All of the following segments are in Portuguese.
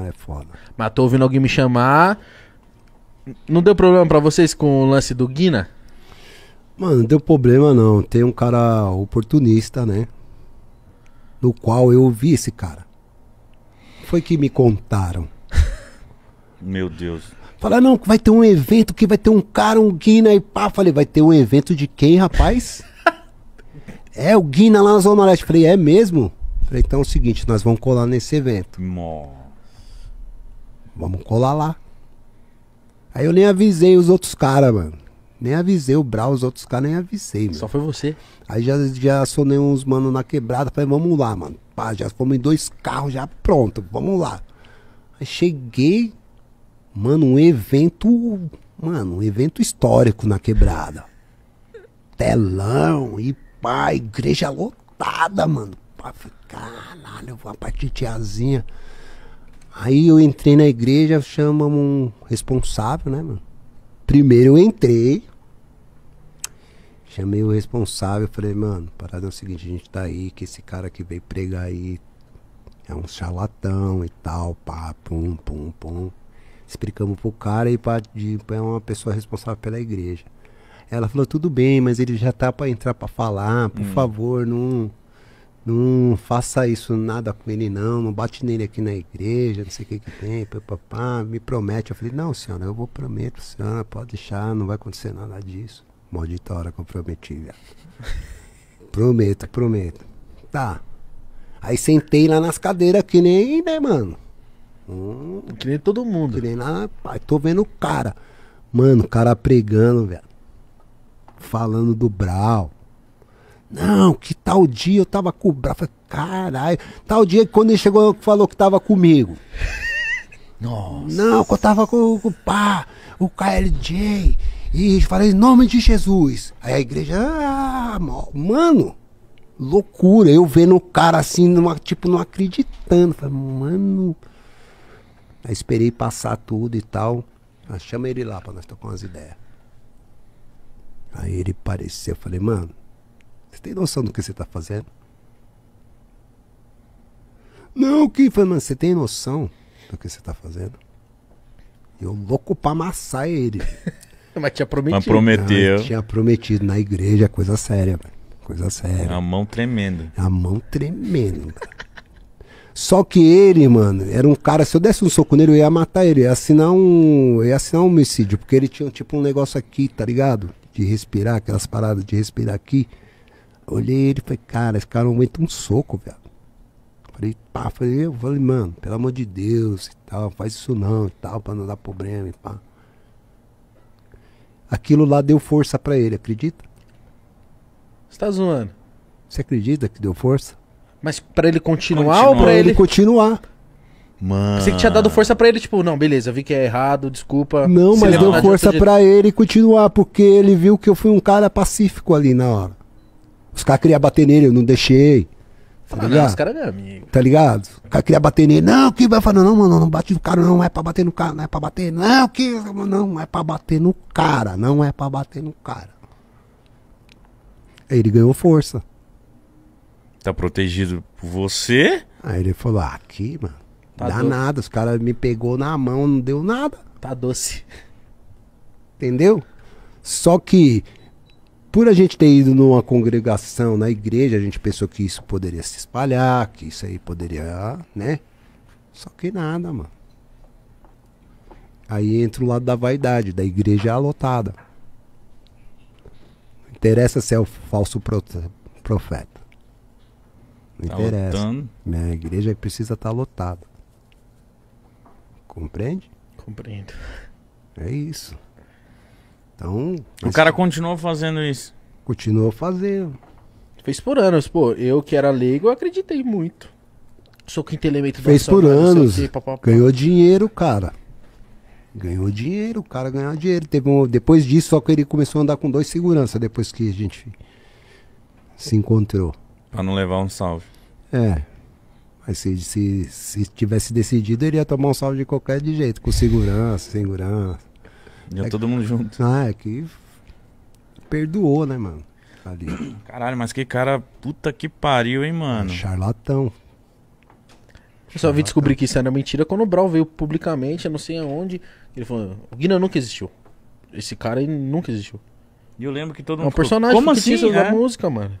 É foda. Mas tô ouvindo alguém me chamar. Não deu problema para vocês com o lance do Guina? Mano, não deu problema não. Tem um cara oportunista, né? No qual eu ouvi esse cara. Foi que me contaram. Meu Deus. Falaram, não, vai ter um evento que vai ter um cara, um Guina e pá. Falei, vai ter um evento de quem, rapaz? é, o Guina lá na Zona Leste. Falei, é mesmo? Falei, então é o seguinte, nós vamos colar nesse evento. Mó. Vamos colar lá. Aí eu nem avisei os outros caras, mano. Nem avisei o Brau, os outros caras nem avisei, mano. Só foi você. Aí já, já acionei uns mano na quebrada, falei, vamos lá, mano. Pá, já fomos em dois carros, já pronto, vamos lá. Aí cheguei, mano, um evento, mano, um evento histórico na quebrada. Telão e pá, igreja lotada, mano. Pá, falei, caralho, a partir de tiazinha. Aí eu entrei na igreja, chamamos um responsável, né, mano? Primeiro eu entrei, chamei o responsável, falei, mano, parada é o seguinte, a gente tá aí, que esse cara que veio pregar aí é um charlatão e tal, pá, pum, pum, pum. Explicamos pro cara e pra, de, é uma pessoa responsável pela igreja. Ela falou, tudo bem, mas ele já tá pra entrar pra falar, por hum. favor, não não faça isso nada com ele não, não bate nele aqui na igreja, não sei o que que tem, papá, me promete. Eu falei, não senhora, eu vou prometo, senhora, pode deixar, não vai acontecer nada disso. Maldita hora comprometida. prometo, prometo. Tá. Aí sentei lá nas cadeiras que nem, né, mano? Hum, que nem todo mundo. Que nem lá, pai, tô vendo o cara. Mano, o cara pregando, velho. Falando do Brau não, que tal dia eu tava com o braço. Caralho. Tal dia quando ele chegou, falou que tava comigo. Nossa. Não, que eu tava com, com o pá, o KLJ. E falei, em nome de Jesus. Aí a igreja, ah, mano, loucura. Eu vendo o cara assim, numa, tipo, não acreditando. Falei, mano. Aí esperei passar tudo e tal. Ah, chama ele lá pra nós tocar umas ideias. Aí ele apareceu, eu falei, mano, você tem noção do que você está fazendo? Não, que mas você tem noção do que você está fazendo? Eu louco pra amassar ele. mas tinha prometido. Mas prometeu. Não, tinha prometido na igreja, é coisa séria, Coisa séria. A mão tremendo. A mão tremendo, Só que ele, mano, era um cara, se eu desse um soco nele, eu ia matar ele, ia assinar um. ia assinar um homicídio, porque ele tinha tipo um negócio aqui, tá ligado? De respirar, aquelas paradas de respirar aqui olhei ele e falei, cara, esse cara aumenta um soco, velho. Falei, pá, falei, eu falei, mano, pelo amor de Deus e tal, faz isso não e tal, pra não dar problema e pá. Aquilo lá deu força para ele, acredita? Você tá zoando. Você acredita que deu força? Mas para ele continuar, continuar, ou pra ele... ele continuar. Mano. Você que tinha dado força para ele, tipo, não, beleza, vi que é errado, desculpa. Não, mas não, deu não força de... para ele continuar, porque ele viu que eu fui um cara pacífico ali na hora. Os caras queriam bater nele, eu não deixei. Tá ligado? Não, os caras é amigo. Tá ligado? O cara queria bater nele. Não, que vai falar, não, mano, não bate no cara, não é pra bater no cara, não é pra bater. Não, que. Não, é pra bater no cara, não é pra bater no cara. Aí ele ganhou força. Tá protegido por você? Aí ele falou, ah, aqui, mano. Tá dá doce. nada, os caras me pegou na mão, não deu nada. Tá doce. Entendeu? Só que por a gente ter ido numa congregação, na igreja, a gente pensou que isso poderia se espalhar, que isso aí poderia, né? Só que nada, mano. Aí entra o lado da vaidade, da igreja lotada. Não interessa se é o falso profeta. Não tá interessa. Lotando. Minha né? igreja precisa estar tá lotada. Compreende? Compreendo. É isso. Então. O cara continuou fazendo isso. Continuou fazendo. Fez por anos, pô. Eu que era leigo, eu acreditei muito. Sou quinto elemento Fez por anos. Quê, pá, pá, pá. Ganhou dinheiro, cara. Ganhou dinheiro, o cara ganhou dinheiro. Teve um, depois disso, só que ele começou a andar com dois segurança depois que a gente se encontrou. Pra não levar um salve. É. Mas se, se, se tivesse decidido, ele ia tomar um salve de qualquer de jeito, com segurança, segurança. Já é, é todo mundo junto. Ah, é que perdoou, né, mano? Ali. Caralho, mas que cara, puta que pariu, hein, mano? Charlatão. Eu só vi descobrir que isso era mentira quando o Brawl veio publicamente, eu não sei aonde. Ele falou: o Guina nunca existiu. Esse cara nunca existiu. E eu lembro que todo mundo. É um personagem Como assim, é? da música, mano.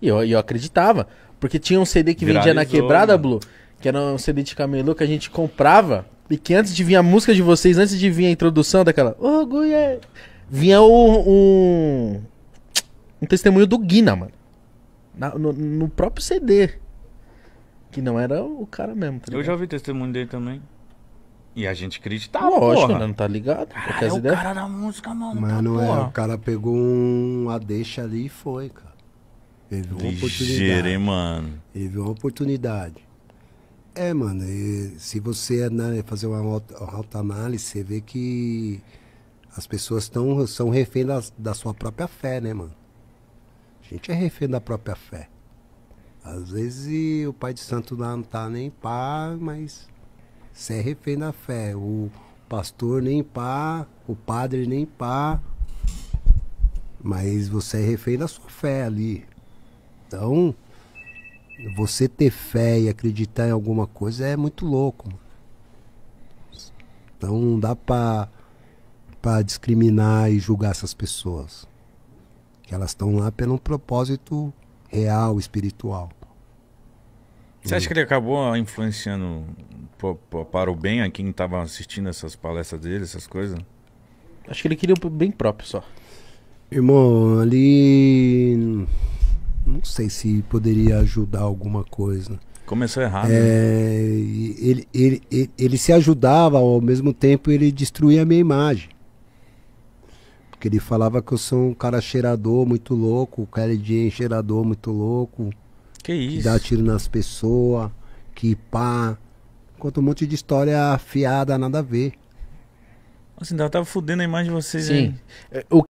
E eu, eu acreditava. Porque tinha um CD que Viralizou, vendia na quebrada, mano. Né? Blue, que era um CD de camelô que a gente comprava. E que antes de vir a música de vocês, antes de vir a introdução daquela. Oh, Vinha o, um. Um testemunho do Guina, mano. Na, no, no, próprio CD. Que não era o cara mesmo. Tá eu já vi testemunho dele também. E a gente acreditava, Lógico, porra. não tá ligado? é o cara da música, mano. Tá mano, tá, é, o cara pegou uma deixa ali e foi, cara. Teve uma Ligeiro, oportunidade. Hein, mano. Teve uma oportunidade. É, mano, se você né, fazer uma autoanálise, você vê que as pessoas tão, são refém da sua própria fé, né, mano? A gente é refém da própria fé. Às vezes o Pai de Santo não tá nem pá, mas você é refém da fé. O pastor nem pá, o padre nem pá, mas você é refém da sua fé ali. Então, você ter fé e acreditar em alguma coisa é muito louco. Então não dá pra, discriminar e julgar essas pessoas. Que elas estão lá pelo propósito real, espiritual. Você acha que ele acabou influenciando para o bem a quem estava assistindo essas palestras dele, essas coisas? Acho que ele queria o bem próprio só. Irmão, ali não sei se poderia ajudar alguma coisa. Começou errado. É, né? ele, ele, ele, ele, se ajudava, ao mesmo tempo ele destruía a minha imagem. Porque ele falava que eu sou um cara cheirador muito louco, cara de cheirador muito louco. Que isso? Que dá tiro nas pessoas, que pá. Conta um monte de história afiada, nada a ver. Assim, ainda tava fudendo a imagem de vocês Sim. Né? É, o